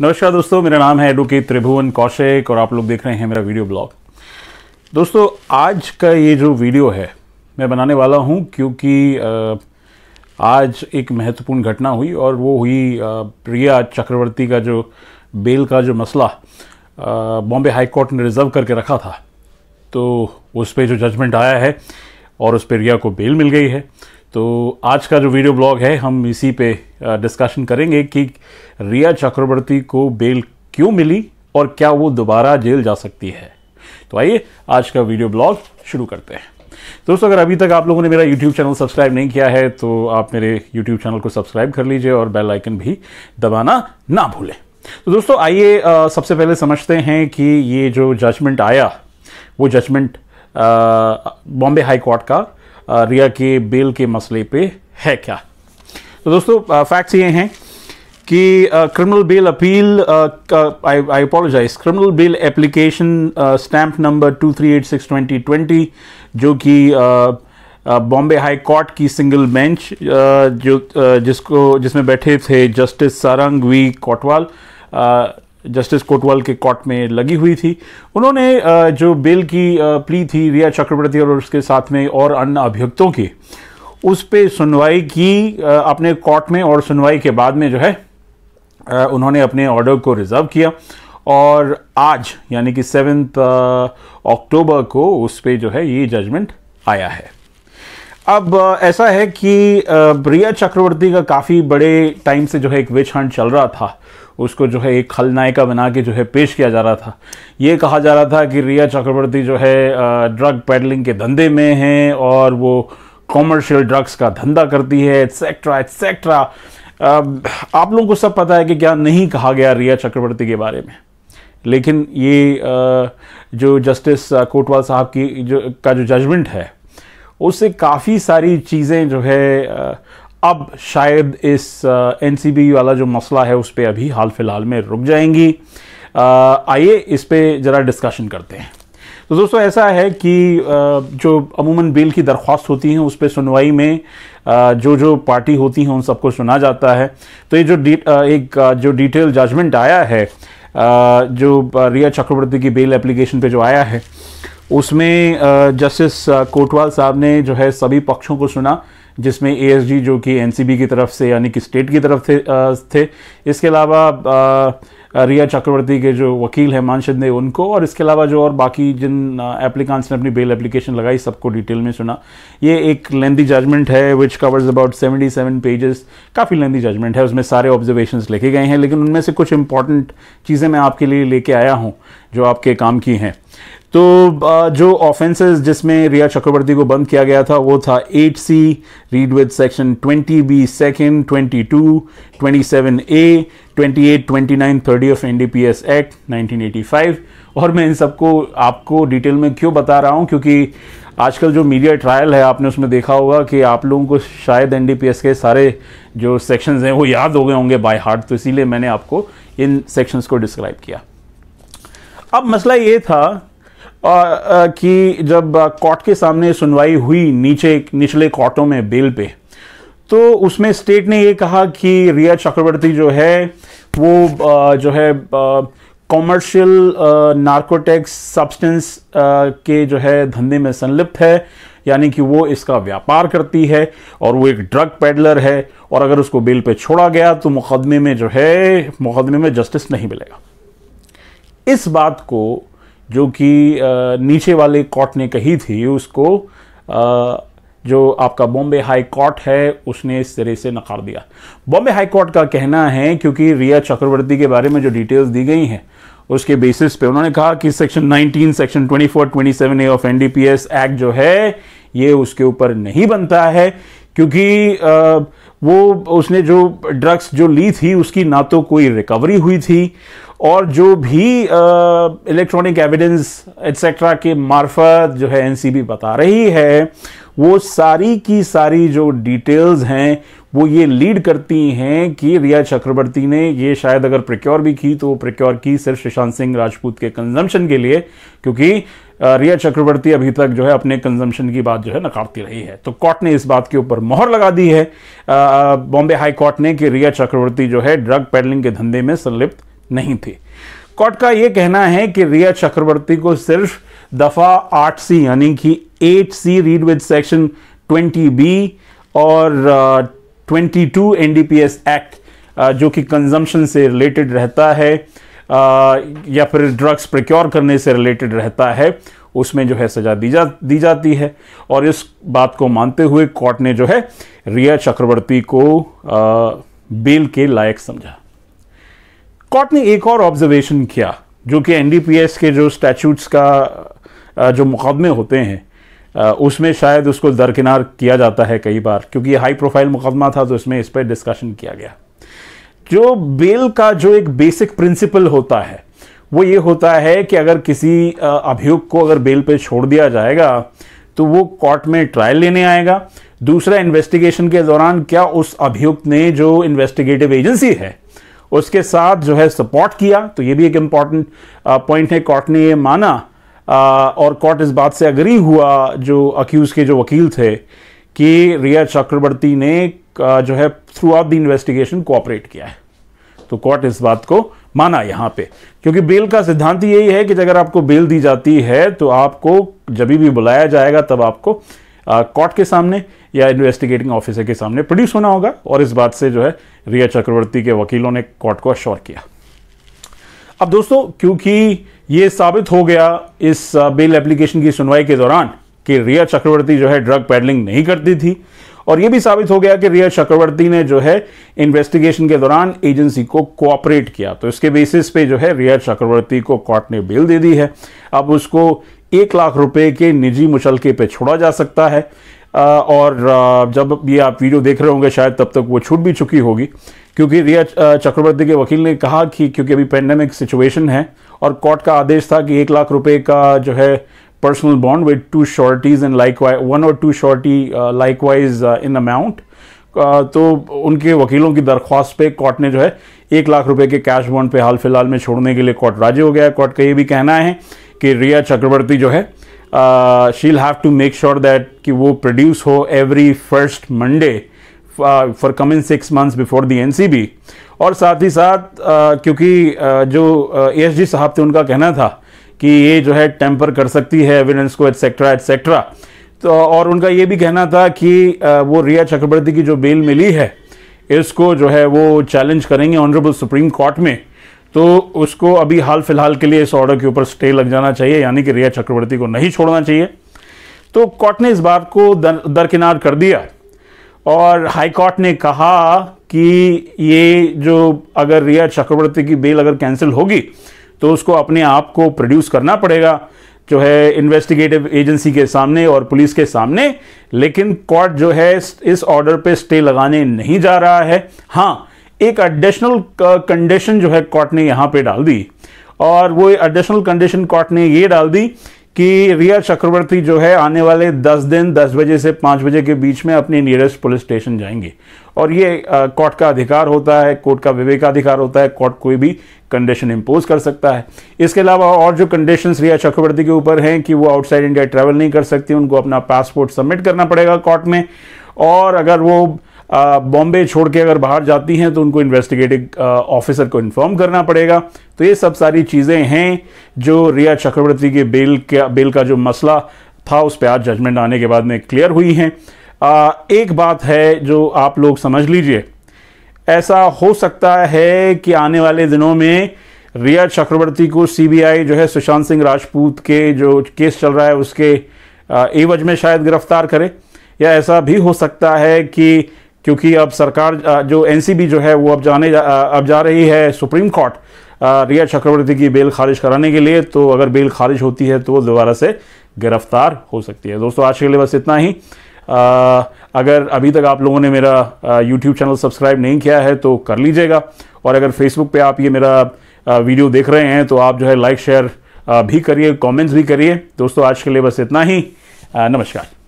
नमस्कार दोस्तों मेरा नाम है एडवोकेट त्रिभुवन कौशिक और आप लोग देख रहे हैं मेरा वीडियो ब्लॉग दोस्तों आज का ये जो वीडियो है मैं बनाने वाला हूँ क्योंकि आज एक महत्वपूर्ण घटना हुई और वो हुई प्रिया चक्रवर्ती का जो बेल का जो मसला बॉम्बे हाई कोर्ट ने रिजर्व करके रखा था तो उस पर जो जजमेंट आया है और उस पर रिया को बेल मिल गई है तो आज का जो वीडियो ब्लॉग है हम इसी पे डिस्कशन करेंगे कि रिया चक्रवर्ती को बेल क्यों मिली और क्या वो दोबारा जेल जा सकती है तो आइए आज का वीडियो ब्लॉग शुरू करते हैं दोस्तों अगर अभी तक आप लोगों ने मेरा YouTube चैनल सब्सक्राइब नहीं किया है तो आप मेरे YouTube चैनल को सब्सक्राइब कर लीजिए और बेल आइकन भी दबाना ना भूलें तो दोस्तों आइए सबसे पहले समझते हैं कि ये जो जजमेंट आया वो जजमेंट बॉम्बे हाई कोर्ट का रिया के बेल के मसले पे है क्या तो दोस्तों फैक्ट्स ये हैं कि criminal bail appeal I apologise criminal bail application stamp number two three eight six twenty twenty जो कि बॉम्बे हाई कोर्ट की सिंगल बेंच uh, जो uh, जिसको जिसमें बैठे थे justice Sarang V Kotwal justice Kotwal के कोर्ट में लगी हुई थी उन्होंने जो बेल की प्ली थी रिया चक्रवर्ती और उसके साथ में और अन्य अभियुक्तों की उस पर सुनवाई की अपने कोर्ट में और सुनवाई के बाद में जो है उन्होंने अपने ऑर्डर को रिजर्व किया और आज यानी कि सेवेंथ अक्टूबर को उस पर जो है ये जजमेंट आया है अब ऐसा है कि रिया चक्रवर्ती का काफ़ी बड़े टाइम से जो है एक विच हंट चल रहा था उसको जो है एक खलनायिका बना के जो है पेश किया जा रहा था ये कहा जा रहा था कि रिया चक्रवर्ती जो है ड्रग पैडलिंग के धंधे में हैं और वो कॉमर्शियल ड्रग्स का धंधा करती है एट्सेट्रा एट्सेट्रा आप लोगों को सब पता है कि क्या नहीं कहा गया रिया चक्रवर्ती के बारे में लेकिन ये जो जस्टिस कोटवाल साहब की जो का जो जजमेंट है उससे काफ़ी सारी चीज़ें जो है अब शायद इस एन वाला जो मसला है उस पर अभी हाल फिलहाल में रुक जाएंगी आइए इस पर ज़रा डिस्कशन करते हैं तो दोस्तों ऐसा है कि जो अमूमन बेल की दरख्वास्त होती हैं उस पर सुनवाई में जो जो पार्टी होती हैं उन सबको सुना जाता है तो ये जो एक जो डिटेल जजमेंट आया है जो रिया चक्रवर्ती की बेल एप्लीकेशन पे जो आया है उसमें जस्टिस कोटवाल साहब ने जो है सभी पक्षों को सुना जिसमें ए जो कि एन की तरफ से यानी कि स्टेट की तरफ थे थे इसके अलावा रिया चक्रवर्ती के जो वकील हैं मानशद ने उनको और इसके अलावा जो और बाकी जिन एप्लीकेंट्स ने अपनी बेल एप्लीकेशन लगाई सबको डिटेल में सुना ये एक लेंदी जजमेंट है विच कवर्स अबाउट 77 पेजेस काफ़ी लेंदी जजमेंट है उसमें सारे ऑब्जर्वेशन लिखे गए हैं लेकिन उनमें से कुछ इंपॉर्टेंट चीज़ें मैं आपके लिए लेके आया हूँ जो आपके काम की हैं तो जो ऑफेंसेस जिसमें रिया चक्रवर्ती को बंद किया गया था वो था eight C read with section twenty twenty twenty B second two seven A twenty eight twenty nine thirty of NDPS act nineteen eighty five और मैं इन सबको आपको डिटेल में क्यों बता रहा हूँ क्योंकि आजकल जो मीडिया ट्रायल है आपने उसमें देखा होगा कि आप लोगों को शायद एस के सारे जो सेक्शंस हैं वो याद हो गए होंगे बाय हार्ट तो इसीलिए मैंने आपको इन सेक्शंस को डिस्क्राइब किया अब मसला ये था कि जब कोर्ट के सामने सुनवाई हुई नीचे निचले कोर्टों में बेल पे तो उसमें स्टेट ने ये कहा कि रिया चक्रवर्ती जो है वो जो है कॉमर्शियल नार्कोटेक्स सब्सटेंस के जो है धंधे में संलिप्त है यानी कि वो इसका व्यापार करती है और वो एक ड्रग पेडलर है और अगर उसको बेल पे छोड़ा गया तो मुकदमे में जो है मुकदमे में जस्टिस नहीं मिलेगा इस बात को जो कि नीचे वाले कोर्ट ने कही थी उसको जो आपका बॉम्बे हाई कोर्ट है उसने इस तरह से नकार दिया बॉम्बे हाई कोर्ट का कहना है क्योंकि रिया चक्रवर्ती के बारे में जो डिटेल्स दी गई हैं उसके बेसिस पे उन्होंने कहा कि section 19 section 24 27 A of NDPS act जो है ये उसके ऊपर नहीं बनता है क्योंकि आ, वो उसने जो ड्रग्स जो ली थी उसकी ना तो कोई रिकवरी हुई थी और जो भी इलेक्ट्रॉनिक एविडेंस एट्सेट्रा के मार्फत जो है एनसीबी बता रही है वो सारी की सारी जो डिटेल्स हैं वो ये लीड करती हैं कि रिया चक्रवर्ती ने ये शायद अगर प्रिक्योर भी की तो वो प्रिक्योर की सिर्फ सुशांत सिंह राजपूत के कंजम्पशन के लिए क्योंकि रिया चक्रवर्ती अभी तक जो है अपने कंजम्पशन की बात जो है नकारती रही है तो कोर्ट ने इस बात के ऊपर मोहर लगा दी है बॉम्बे हाई कोर्ट ने कि रिया चक्रवर्ती जो है ड्रग पेडलिंग के धंधे में संलिप्त नहीं थी कोर्ट का यह कहना है कि रिया चक्रवर्ती को सिर्फ दफ़ा आठ सी यानी कि eight C read with section twenty B और ट्वेंटी टू एन एक्ट जो कि कंजम्पशन से रिलेटेड रहता है या फिर ड्रग्स प्रिक्योर करने से रिलेटेड रहता है उसमें जो है सजा दी जा दी जाती है और इस बात को मानते हुए कोर्ट ने जो है रिया चक्रवर्ती को आ, बेल के लायक समझा कोर्ट ने एक और ऑब्जर्वेशन किया जो कि एनडीपीएस के जो स्टैचूट्स का जो मुकदमे होते हैं उसमें शायद उसको दरकिनार किया जाता है कई बार क्योंकि हाई प्रोफाइल मुकदमा था तो इसमें इस पर डिस्कशन किया गया जो बेल का जो एक बेसिक प्रिंसिपल होता है वो ये होता है कि अगर किसी अभियुक्त को अगर बेल पे छोड़ दिया जाएगा तो वो कोर्ट में ट्रायल लेने आएगा दूसरा इन्वेस्टिगेशन के दौरान क्या उस अभियुक्त ने जो इन्वेस्टिगेटिव एजेंसी है उसके साथ जो है सपोर्ट किया तो ये भी एक इम्पॉर्टेंट पॉइंट है कोर्ट ने ये माना आ, और कोर्ट इस बात से अग्री हुआ जो अक्यूज़ के जो वकील थे कि रिया चक्रवर्ती ने जो है throughout the investigation cooperate किया है तो कोर्ट इस बात को माना यहां पे क्योंकि बेल का सिद्धांत यही है कि अगर आपको बेल दी जाती है तो आपको जब भी बुलाया जाएगा तब आपको कोर्ट के सामने या इन्वेस्टिगेटिंग ऑफिसर के सामने प्रोड्यूस होना होगा और इस बात से जो है रिया चक्रवर्ती के वकीलों ने कोर्ट को अश्योर किया अब दोस्तों क्योंकि यह साबित हो गया इस बेल एप्लीकेशन की सुनवाई के दौरान कि रिया चक्रवर्ती जो है ड्रग पैडलिंग नहीं करती थी और यह भी साबित हो गया कि रिया चक्रवर्ती ने जो है इन्वेस्टिगेशन के दौरान एजेंसी को कोऑपरेट किया तो इसके बेसिस पे जो है रिया चक्रवर्ती को कोर्ट ने बेल दे दी है अब उसको एक लाख रुपए के निजी मुचलके पे छोड़ा जा सकता है और जब ये आप वीडियो देख रहे होंगे शायद तब तक वो छूट भी चुकी होगी क्योंकि रिया चक्रवर्ती के वकील ने कहा कि क्योंकि अभी पेंडेमिक सिचुएशन है और कोर्ट का आदेश था कि एक लाख रुपए का जो है personal bond with two shorties and likewise one or two shorty uh, likewise uh, in amount uh, तो उनके वकीलों की दरख्वास्त पे कोर्ट ने जो है एक लाख रुपए के कैश बॉन्ड पे हाल फिलहाल में छोड़ने के लिए कोर्ट राजी हो गया है कोर्ट का ये भी कहना है कि रिया चक्रवर्ती जो है shall have to make sure that कि वो प्रोड्यूस हो every first Monday for coming six months before the NCB और साथ ही साथ uh, क्योंकि uh, जो ए uh, साहब थे उनका कहना था कि ये जो है टेम्पर कर सकती है एविडेंस को एटसेट्रा एटसेट्रा तो और उनका ये भी कहना था कि वो रिया चक्रवर्ती की जो बेल मिली है इसको जो है वो चैलेंज करेंगे ऑनरेबल सुप्रीम कोर्ट में तो उसको अभी हाल फिलहाल के लिए इस ऑर्डर के ऊपर स्टे लग जाना चाहिए यानी कि रिया चक्रवर्ती को नहीं छोड़ना चाहिए तो कोर्ट ने इस बात को दरकिनार कर दिया और हाई कोर्ट ने कहा कि ये जो अगर रिया चक्रवर्ती की बेल अगर कैंसिल होगी तो उसको अपने आप को प्रोड्यूस करना पड़ेगा जो है इन्वेस्टिगेटिव एजेंसी के सामने और पुलिस के सामने लेकिन कोर्ट जो है इस ऑर्डर पे स्टे लगाने नहीं जा रहा है हाँ एक एडिशनल कंडीशन जो है कोर्ट ने यहाँ पे डाल दी और वो एडिशनल कंडीशन कोर्ट ने ये डाल दी कि रिया चक्रवर्ती जो है आने वाले 10 दिन 10 बजे से 5 बजे के बीच में अपनी नियरेस्ट पुलिस स्टेशन जाएंगे और ये कोर्ट का अधिकार होता है कोर्ट का विवेकाधिकार होता है कोर्ट कोई भी कंडीशन इम्पोज कर सकता है इसके अलावा और जो कंडीशन रिया चक्रवर्ती के ऊपर हैं कि वो आउटसाइड इंडिया ट्रैवल नहीं कर सकती उनको अपना पासपोर्ट सबमिट करना पड़ेगा कोर्ट में और अगर वो बॉम्बे छोड़ के अगर बाहर जाती हैं तो उनको इन्वेस्टिगेटिव ऑफिसर को इन्फॉर्म करना पड़ेगा तो ये सब सारी चीज़ें हैं जो रिया चक्रवर्ती के बेल का बेल का जो मसला था उस पर आज जजमेंट आने के बाद में क्लियर हुई हैं एक बात है जो आप लोग समझ लीजिए ऐसा हो सकता है कि आने वाले दिनों में रिया चक्रवर्ती को सीबीआई जो है सुशांत सिंह राजपूत के जो केस चल रहा है उसके एवज में शायद गिरफ्तार करे या ऐसा भी हो सकता है कि क्योंकि अब सरकार जो एनसीबी जो है वो अब जाने जा, अब जा रही है सुप्रीम कोर्ट रिया चक्रवर्ती की बेल खारिज कराने के लिए तो अगर बेल खारिज होती है तो वो दोबारा से गिरफ्तार हो सकती है दोस्तों आज के लिए बस इतना ही आ, अगर अभी तक आप लोगों ने मेरा यूट्यूब चैनल सब्सक्राइब नहीं किया है तो कर लीजिएगा और अगर फेसबुक पे आप ये मेरा वीडियो देख रहे हैं तो आप जो है लाइक शेयर भी करिए कमेंट्स भी करिए दोस्तों आज के लिए बस इतना ही नमस्कार